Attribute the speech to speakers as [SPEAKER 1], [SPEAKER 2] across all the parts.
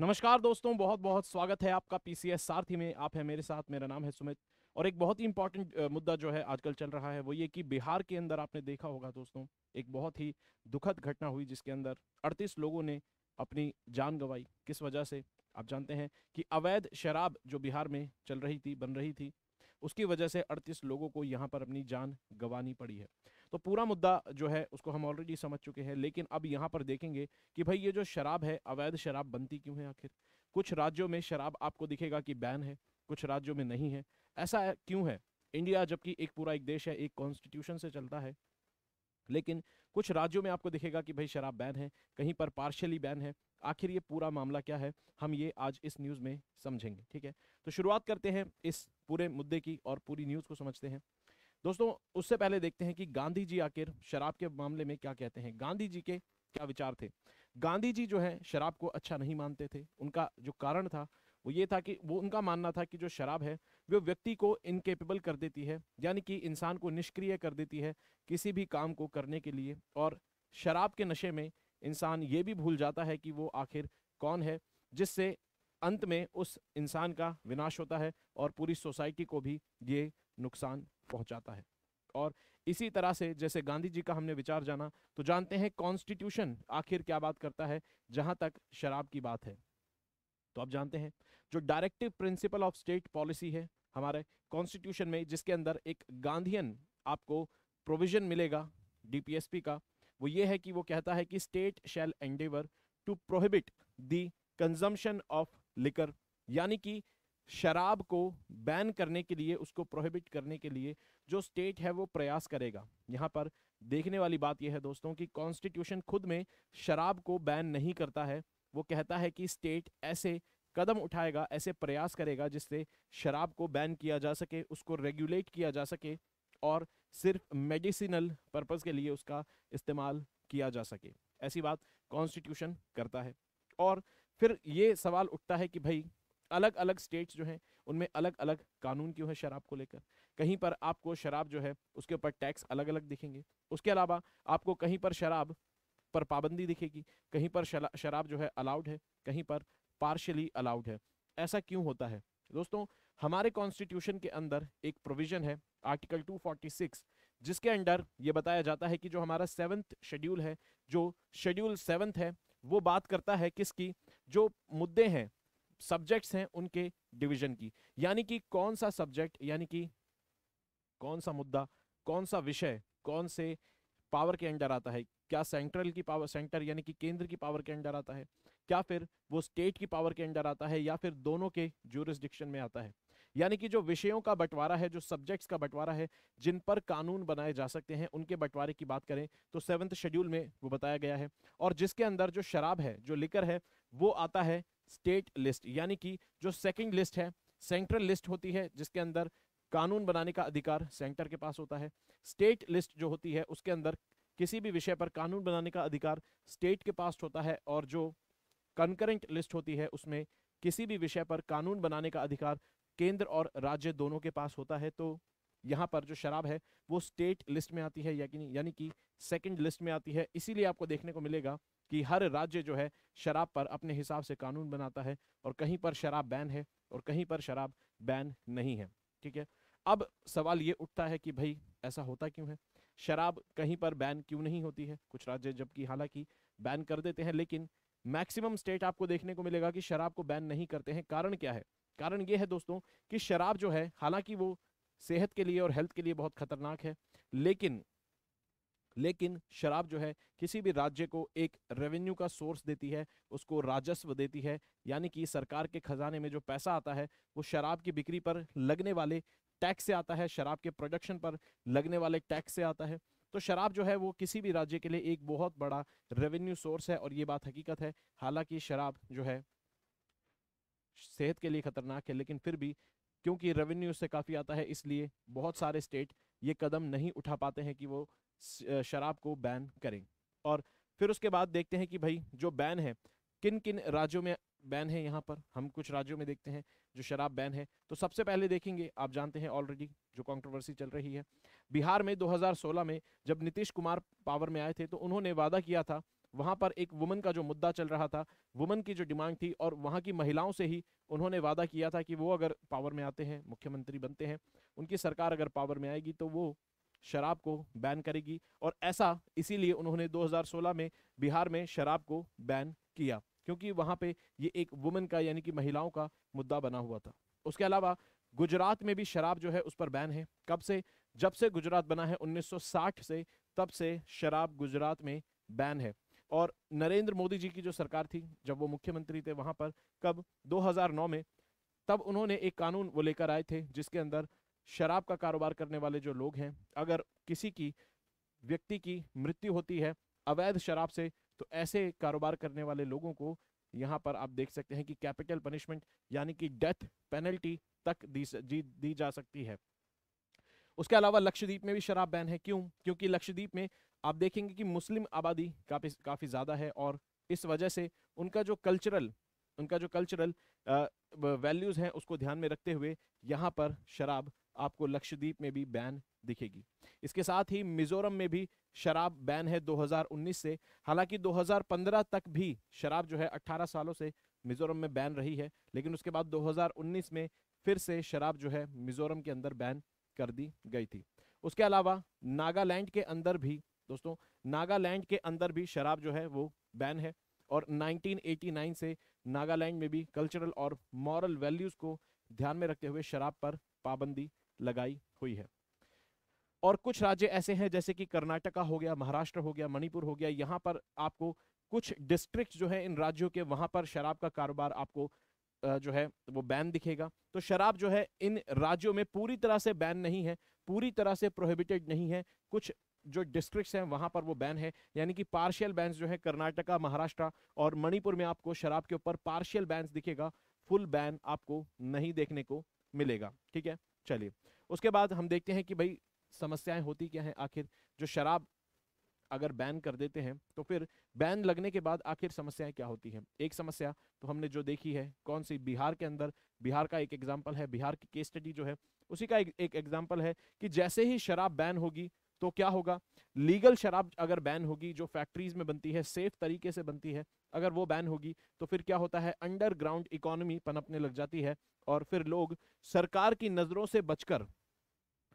[SPEAKER 1] नमस्कार दोस्तों बहुत बहुत स्वागत है आपका पीसीएस सारथी में आप है मेरे साथ मेरा नाम है सुमित और एक बहुत ही इंपॉर्टेंट मुद्दा जो है आजकल चल रहा है वो ये कि बिहार के अंदर आपने देखा होगा दोस्तों एक बहुत ही दुखद घटना हुई जिसके अंदर 38 लोगों ने अपनी जान गंवाई किस वजह से आप जानते हैं कि अवैध शराब जो बिहार में चल रही थी बन रही थी उसकी वजह से अड़तीस लोगों को यहाँ पर अपनी जान गंवानी पड़ी है तो पूरा मुद्दा जो है उसको हम ऑलरेडी समझ चुके हैं लेकिन अब यहाँ पर देखेंगे कि भाई ये जो शराब है अवैध शराब बनती क्यों है आखिर कुछ राज्यों में शराब आपको दिखेगा कि बैन है कुछ राज्यों में नहीं है ऐसा क्यों है इंडिया जबकि एक पूरा एक देश है एक कॉन्स्टिट्यूशन से चलता है लेकिन कुछ राज्यों में आपको दिखेगा कि भाई शराब बैन है कहीं पर पार्शली बैन है आखिर ये पूरा मामला क्या है हम ये आज इस न्यूज़ में समझेंगे ठीक है तो शुरुआत करते हैं इस पूरे मुद्दे की और पूरी न्यूज़ को समझते हैं दोस्तों उससे पहले देखते हैं कि गांधी जी आखिर शराब के मामले में क्या कहते हैं गांधी जी के क्या विचार थे गांधी जी जो है शराब को अच्छा नहीं मानते थे उनका जो कारण था वो ये था कि वो उनका मानना था कि जो शराब है वो व्यक्ति को इनकेपेबल कर देती है यानी कि इंसान को निष्क्रिय कर देती है किसी भी काम को करने के लिए और शराब के नशे में इंसान ये भी भूल जाता है कि वो आखिर कौन है जिससे अंत में उस इंसान का विनाश होता है और पूरी सोसाइटी को भी ये नुकसान पहुंचाता है और इसी तरह से जैसे गांधी जी का हमने विचार जाना तो जानते हैं कॉन्स्टिट्यूशन आखिर क्या बात करता है जहां तक शराब की बात है तो आप जानते हैं जो directive principle of state policy है हमारे कॉन्स्टिट्यूशन में जिसके अंदर एक गांधीयन आपको प्रोविजन मिलेगा डीपीएसपी का वो ये है कि वो कहता है कि state shall endeavour to prohibit the consumption of liquor यानी कि शराब को बैन करने के लिए उसको प्रोहिबिट करने के लिए जो स्टेट है वो प्रयास करेगा यहाँ पर देखने वाली बात यह है दोस्तों कि कॉन्स्टिट्यूशन खुद में शराब को बैन नहीं करता है वो कहता है कि स्टेट ऐसे कदम उठाएगा ऐसे प्रयास करेगा जिससे शराब को बैन किया जा सके उसको रेगुलेट किया जा सके और सिर्फ मेडिसिनल पर्पस के लिए उसका इस्तेमाल किया जा सके ऐसी बात कॉन्स्टिट्यूशन करता है और फिर ये सवाल उठता है कि भाई अलग अलग स्टेट्स जो हैं उनमें अलग अलग कानून क्यों है शराब को लेकर कहीं पर आपको शराब जो है उसके ऊपर टैक्स अलग अलग दिखेंगे उसके अलावा आपको कहीं पर शराब पर पाबंदी दिखेगी कहीं पर शराब जो है अलाउड है कहीं पर पार्शली अलाउड है ऐसा क्यों होता है दोस्तों हमारे कॉन्स्टिट्यूशन के अंदर एक प्रोविजन है आर्टिकल 246 जिसके अंडर ये बताया जाता है कि जो हमारा सेवन्थ शेड्यूल है जो शेड्यूल सेवन्थ है वो बात करता है किसकी जो मुद्दे हैं सब्जेक्ट्स हैं उनके डिवीजन की यानी कि कौन सा सब्जेक्ट यानी कि कौन सा मुद्दा कौन सा विषय कौन से पावर के अंडर आता है क्या सेंट्रल की पावर सेंटर यानी कि केंद्र की पावर के अंडर आता है क्या फिर वो स्टेट की पावर के अंडर आता है या फिर दोनों के जूरिस्डिक्शन में आता है यानी कि जो विषयों का बंटवारा है जो सब्जेक्ट्स का बंटवारा है जिन पर कानून बनाए जा सकते हैं उनके बंटवारे की बात करें तो सेवन्थ शेड्यूल में वो बताया गया है और जिसके अंदर जो शराब है जो लिकर है वो आता है स्टेट लिस्ट यानी कि जो सेकंड लिस्ट है सेंट्रल लिस्ट होती है जिसके अंदर कानून बनाने का अधिकार सेंटर के पास होता है स्टेट लिस्ट जो होती है उसके अंदर किसी भी विषय पर कानून बनाने का अधिकार स्टेट के पास होता है और जो कंकरेंट लिस्ट होती है उसमें किसी भी विषय पर कानून बनाने का अधिकार केंद्र और राज्य दोनों के पास होता है तो यहाँ पर जो शराब है वो स्टेट लिस्ट में आती है यानी कि सेकंड लिस्ट में आती है इसीलिए आपको देखने को मिलेगा कि हर राज्य जो है शराब पर अपने हिसाब से कानून बनाता है और कहीं पर शराब बैन है और कहीं पर शराब बैन नहीं है ठीक है अब सवाल ये उठता है कि भाई ऐसा होता क्यों है शराब कहीं पर बैन क्यों नहीं होती है कुछ राज्य जबकि हालांकि बैन कर देते हैं लेकिन मैक्सिमम स्टेट आपको देखने को मिलेगा कि शराब को बैन नहीं करते हैं कारण क्या है कारण ये है दोस्तों कि शराब जो है हालांकि वो सेहत के लिए और हेल्थ के लिए बहुत खतरनाक है लेकिन लेकिन शराब जो है किसी भी राज्य को एक रेवेन्यू का सोर्स देती है उसको राजस्व देती है यानी कि सरकार के खजाने में जो पैसा आता है वो शराब की बिक्री पर लगने वाले टैक्स से आता है शराब के प्रोडक्शन पर लगने वाले टैक्स से आता है तो शराब जो है वो किसी भी राज्य के लिए एक बहुत बड़ा रेवेन्यू सोर्स है और ये बात हकीकत है हालांकि शराब जो है सेहत के लिए खतरनाक है लेकिन फिर भी क्योंकि रेवेन्यू से काफ़ी आता है इसलिए बहुत सारे स्टेट ये कदम नहीं उठा पाते हैं कि वो शराब को बैन करें और फिर उसके बाद देखते हैं कि भाई जो बैन है किन किन राज्यों में बैन है यहाँ पर हम कुछ राज्यों में देखते हैं जो शराब बैन है तो सबसे पहले देखेंगे आप जानते हैं ऑलरेडी जो कंट्रोवर्सी चल रही है बिहार में 2016 में जब नीतीश कुमार पावर में आए थे तो उन्होंने वादा किया था वहाँ पर एक वुमन का जो मुद्दा चल रहा था वुमन की जो डिमांड थी और वहाँ की महिलाओं से ही उन्होंने वादा किया था कि वो अगर पावर में आते हैं मुख्यमंत्री बनते हैं उनकी सरकार अगर पावर में आएगी तो वो शराब को बैन करेगी और ऐसा इसीलिए उन्होंने 2016 में बिहार में शराब को बैन किया क्योंकि वहां पे ये एक वुमेन का यानी कि महिलाओं का मुद्दा बना हुआ था उसके अलावा गुजरात में भी शराब जो है उस पर बैन है कब से जब से गुजरात बना है 1960 से तब से शराब गुजरात में बैन है और नरेंद्र मोदी जी की जो सरकार थी जब वो मुख्यमंत्री थे वहाँ पर कब 2009 में तब उन्होंने एक कानून वो लेकर आए थे जिसके अंदर शराब का कारोबार करने वाले जो लोग हैं अगर किसी की व्यक्ति की मृत्यु होती है अवैध शराब से तो ऐसे कारोबार करने वाले लोगों को यहाँ पर आप देख सकते हैं कि कैपिटल पनिशमेंट यानी कि डेथ पेनल्टी तक दी, दी, दी जा सकती है उसके अलावा लक्षद्वीप में भी शराब बैन है क्यों क्योंकि लक्षद्वीप में आप देखेंगे कि मुस्लिम आबादी काफ़ी काफ़ी ज़्यादा है और इस वजह से उनका जो कल्चरल उनका जो कल्चरल वैल्यूज़ हैं उसको ध्यान में रखते हुए यहाँ पर शराब आपको लक्षद्वीप में भी बैन दिखेगी इसके साथ ही मिजोरम में भी शराब बैन है 2019 से हालांकि 2015 तक भी शराब जो है 18 सालों से मिजोरम में बैन रही है लेकिन उसके बाद 2019 में फिर से शराब जो है मिजोरम के अंदर बैन कर दी गई थी उसके अलावा नागालैंड के अंदर भी दोस्तों नागालैंड के अंदर भी शराब जो है वो बैन है और 1989 से नागालैंड में भी कल्चरल और मॉरल वैल्यूज़ को ध्यान में रखते हुए शराब पर पाबंदी लगाई हुई है और कुछ राज्य ऐसे हैं जैसे कि कर्नाटका हो गया महाराष्ट्र हो गया मणिपुर हो गया यहाँ पर आपको कुछ डिस्ट्रिक्ट जो है इन राज्यों के वहां पर शराब का कारोबार आपको जो है वो बैन दिखेगा तो शराब जो है इन राज्यों में पूरी तरह से बैन नहीं है पूरी तरह से प्रोहिबिटेड नहीं है कुछ जो डिस्ट्रिक्ट्स हैं वहां पर वो बैन है यानी कि पार्शियल बैन जो है कर्नाटका महाराष्ट्र और मणिपुर में आपको शराब के ऊपर पार्शियल बैन दिखेगा फुल बैन आपको नहीं देखने को मिलेगा ठीक है चलिए उसके बाद हम देखते हैं कि भाई समस्याएं होती क्या हैं आखिर जो शराब अगर बैन कर देते हैं तो फिर बैन लगने के बाद आखिर समस्याएं क्या होती हैं एक समस्या तो हमने जो देखी है कौन सी बिहार के अंदर बिहार का एक एग्जाम्पल है बिहार की केस स्टडी जो है उसी का एक एग्जाम्पल है कि जैसे ही शराब बैन होगी तो क्या होगा लीगल शराब अगर बैन होगी जो फैक्ट्रीज में बनती है सेफ तरीके से बनती है अगर वो बैन होगी तो फिर क्या होता है अंडरग्राउंड इकोनॉमी पनपने लग जाती है और फिर लोग सरकार की नज़रों से बचकर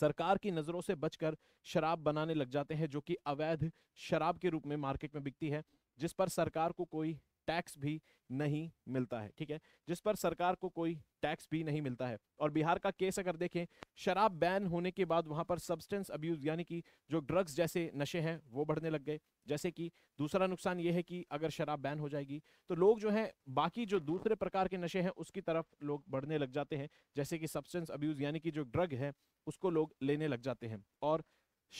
[SPEAKER 1] सरकार की नज़रों से बचकर शराब बनाने लग जाते हैं जो कि अवैध शराब के रूप में मार्केट में बिकती है जिस पर सरकार को कोई टैक्स भी नहीं मिलता है ठीक है जिस पर सरकार को कोई टैक्स भी नहीं मिलता है और बिहार का केस अगर देखें शराब बैन होने के बाद वहां पर सब्सटेंस अब्यूज यानी कि जो ड्रग्स जैसे नशे हैं वो बढ़ने लग गए जैसे कि दूसरा नुकसान ये है कि अगर शराब बैन हो जाएगी तो लोग जो हैं बाकी जो दूसरे प्रकार के नशे हैं उसकी तरफ लोग बढ़ने लग जाते हैं जैसे कि सब्सटेंस अब्यूज यानी कि जो ड्रग है उसको लोग लेने लग जाते हैं और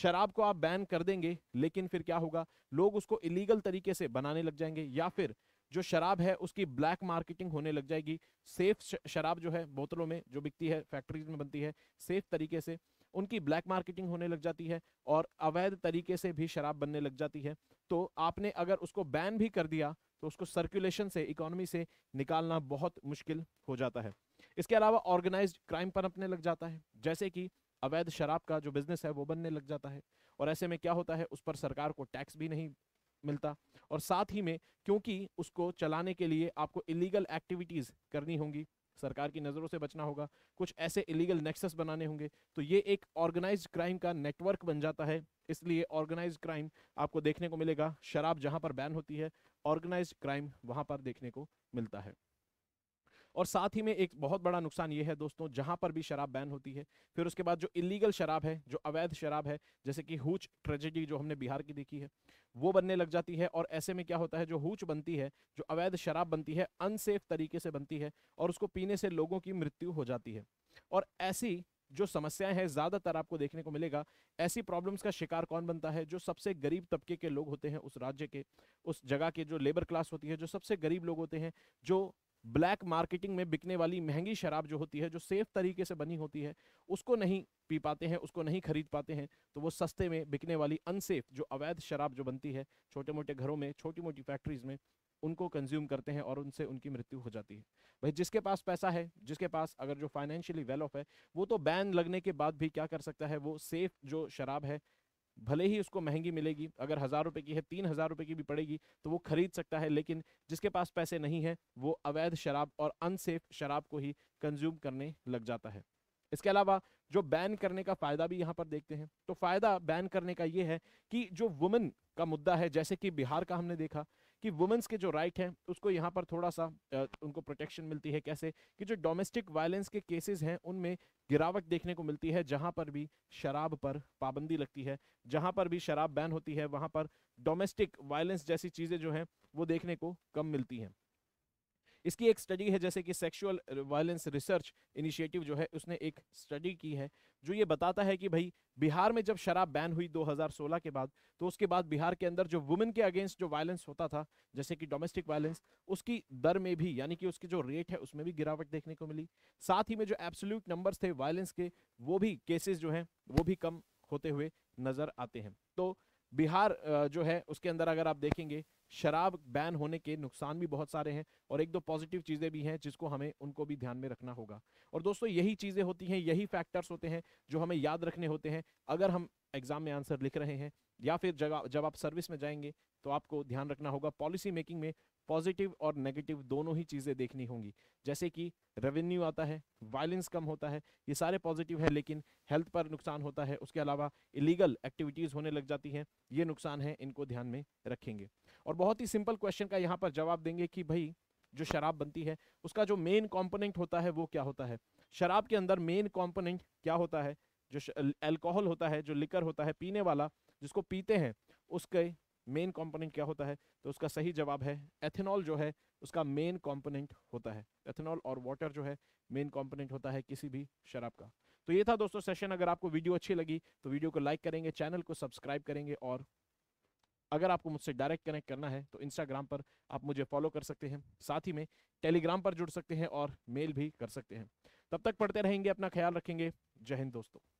[SPEAKER 1] शराब को आप बैन कर देंगे लेकिन फिर क्या होगा लोग उसको इलीगल तरीके से बनाने लग जाएंगे या फिर जो शराब है उसकी ब्लैक मार्केटिंग होने लग जाएगी सेफ शराब जो है बोतलों में जो बिकती है फैक्ट्रीज में बनती है सेफ तरीके से उनकी ब्लैक मार्केटिंग होने लग जाती है और अवैध तरीके से भी शराब बनने लग जाती है तो आपने अगर उसको बैन भी कर दिया तो उसको सर्कुलेशन से इकोनॉमी से निकालना बहुत मुश्किल हो जाता है इसके अलावा ऑर्गेनाइज्ड क्राइम पर अपने लग जाता है जैसे कि अवैध शराब का जो बिजनेस है वो बनने लग जाता है और ऐसे में क्या होता है उस पर सरकार को टैक्स भी नहीं मिलता और साथ ही में क्योंकि उसको चलाने के लिए आपको इलीगल एक्टिविटीज़ करनी होंगी सरकार की नज़रों से बचना होगा कुछ ऐसे इलीगल नेक्सस बनाने होंगे तो ये एक ऑर्गेनाइज्ड क्राइम का नेटवर्क बन जाता है इसलिए ऑर्गेनाइज्ड क्राइम आपको देखने को मिलेगा शराब जहां पर बैन होती है ऑर्गेनाइज्ड क्राइम वहां पर देखने को मिलता है और साथ ही में एक बहुत बड़ा नुकसान ये है दोस्तों जहां पर भी शराब बैन होती है फिर उसके बाद जो इलीगल शराब है जो अवैध शराब है जैसे कि हुच ट्रेजेडी जो हमने बिहार की देखी है वो बनने लग जाती है और ऐसे में क्या होता है जो हुच बनती है जो अवैध शराब बनती है अनसेफ तरीके से बनती है और उसको पीने से लोगों की मृत्यु हो जाती है और ऐसी जो समस्याएं हैं ज़्यादातर आपको देखने को मिलेगा ऐसी प्रॉब्लम्स का शिकार कौन बनता है जो सबसे गरीब तबके के लोग होते हैं उस राज्य के उस जगह के जो लेबर क्लास होती है जो सबसे गरीब लोग होते हैं जो ब्लैक मार्केटिंग में बिकने वाली महंगी शराब जो होती है जो सेफ तरीके से बनी होती है उसको नहीं पी पाते हैं उसको नहीं खरीद पाते हैं तो वो सस्ते में बिकने वाली अनसेफ जो अवैध शराब जो बनती है छोटे मोटे घरों में छोटी मोटी फैक्ट्रीज में उनको कंज्यूम करते हैं और उनसे उनकी मृत्यु हो जाती है भाई जिसके पास पैसा है जिसके पास अगर जो फाइनेंशियली वेल ऑफ है वो तो बैन लगने के बाद भी क्या कर सकता है वो सेफ जो शराब है भले ही उसको महंगी मिलेगी अगर हज़ार रुपये की है तीन हज़ार रुपये की भी पड़ेगी तो वो खरीद सकता है लेकिन जिसके पास पैसे नहीं है वो अवैध शराब और अनसेफ शराब को ही कंज्यूम करने लग जाता है इसके अलावा जो बैन करने का फ़ायदा भी यहाँ पर देखते हैं तो फ़ायदा बैन करने का ये है कि जो वुमेन का मुद्दा है जैसे कि बिहार का हमने देखा कि वुमेंस के जो राइट हैं उसको यहाँ पर थोड़ा सा उनको प्रोटेक्शन मिलती है कैसे कि जो डोमेस्टिक वायलेंस के केसेस हैं उनमें गिरावट देखने को मिलती है जहाँ पर भी शराब पर पाबंदी लगती है जहाँ पर भी शराब बैन होती है वहाँ पर डोमेस्टिक वायलेंस जैसी चीज़ें जो हैं वो देखने को कम मिलती हैं इसकी एक स्टडी है जैसे कि सेक्सुअल वायलेंस रिसर्च इनिशिएटिव जो है उसने एक स्टडी की है जो ये बताता है कि भाई बिहार में जब शराब बैन हुई 2016 के बाद तो उसके बाद बिहार के अंदर जो वुमेन के अगेंस्ट जो वायलेंस होता था जैसे कि डोमेस्टिक वायलेंस उसकी दर में भी यानी कि उसकी जो रेट है उसमें भी गिरावट देखने को मिली साथ ही में जो एब्सोल्यूट नंबर्स थे वायलेंस के वो भी केसेस जो हैं वो भी कम होते हुए नजर आते हैं तो बिहार जो है उसके अंदर अगर आप देखेंगे शराब बैन होने के नुकसान भी बहुत सारे हैं और एक दो पॉजिटिव चीज़ें भी हैं जिसको हमें उनको भी ध्यान में रखना होगा और दोस्तों यही चीज़ें होती हैं यही फैक्टर्स होते हैं जो हमें याद रखने होते हैं अगर हम एग्ज़ाम में आंसर लिख रहे हैं या फिर जब जब आप सर्विस में जाएंगे तो आपको ध्यान रखना होगा पॉलिसी मेकिंग में पॉजिटिव और नेगेटिव दोनों ही चीज़ें देखनी होंगी जैसे कि रेवेन्यू आता है वायलेंस कम होता है ये सारे पॉजिटिव है लेकिन हेल्थ पर नुकसान होता है उसके अलावा इलीगल एक्टिविटीज़ होने लग जाती हैं ये नुकसान है इनको ध्यान में रखेंगे और बहुत ही सिंपल क्वेश्चन का यहाँ पर जवाब देंगे कि भाई जो शराब बनती है उसका जो मेन कॉम्पोनेंट होता है वो क्या होता है शराब के अंदर मेन कॉम्पोनेंट क्या होता है जो अल्कोहल होता है जो लिकर होता है पीने वाला जिसको पीते हैं उसके मेन कंपोनेंट क्या होता है तो उसका सही जवाब है एथेनॉल जो है उसका मेन कंपोनेंट होता है एथेनॉल और वाटर जो है मेन कंपोनेंट होता है किसी भी शराब का तो ये था दोस्तों सेशन अगर आपको वीडियो अच्छी लगी तो वीडियो को लाइक करेंगे चैनल को सब्सक्राइब करेंगे और अगर आपको मुझसे डायरेक्ट कनेक्ट करना है तो इंस्टाग्राम पर आप मुझे फॉलो कर सकते हैं साथ ही में टेलीग्राम पर जुड़ सकते हैं और मेल भी कर सकते हैं तब तक पढ़ते रहेंगे अपना ख्याल रखेंगे जय हिंद दोस्तों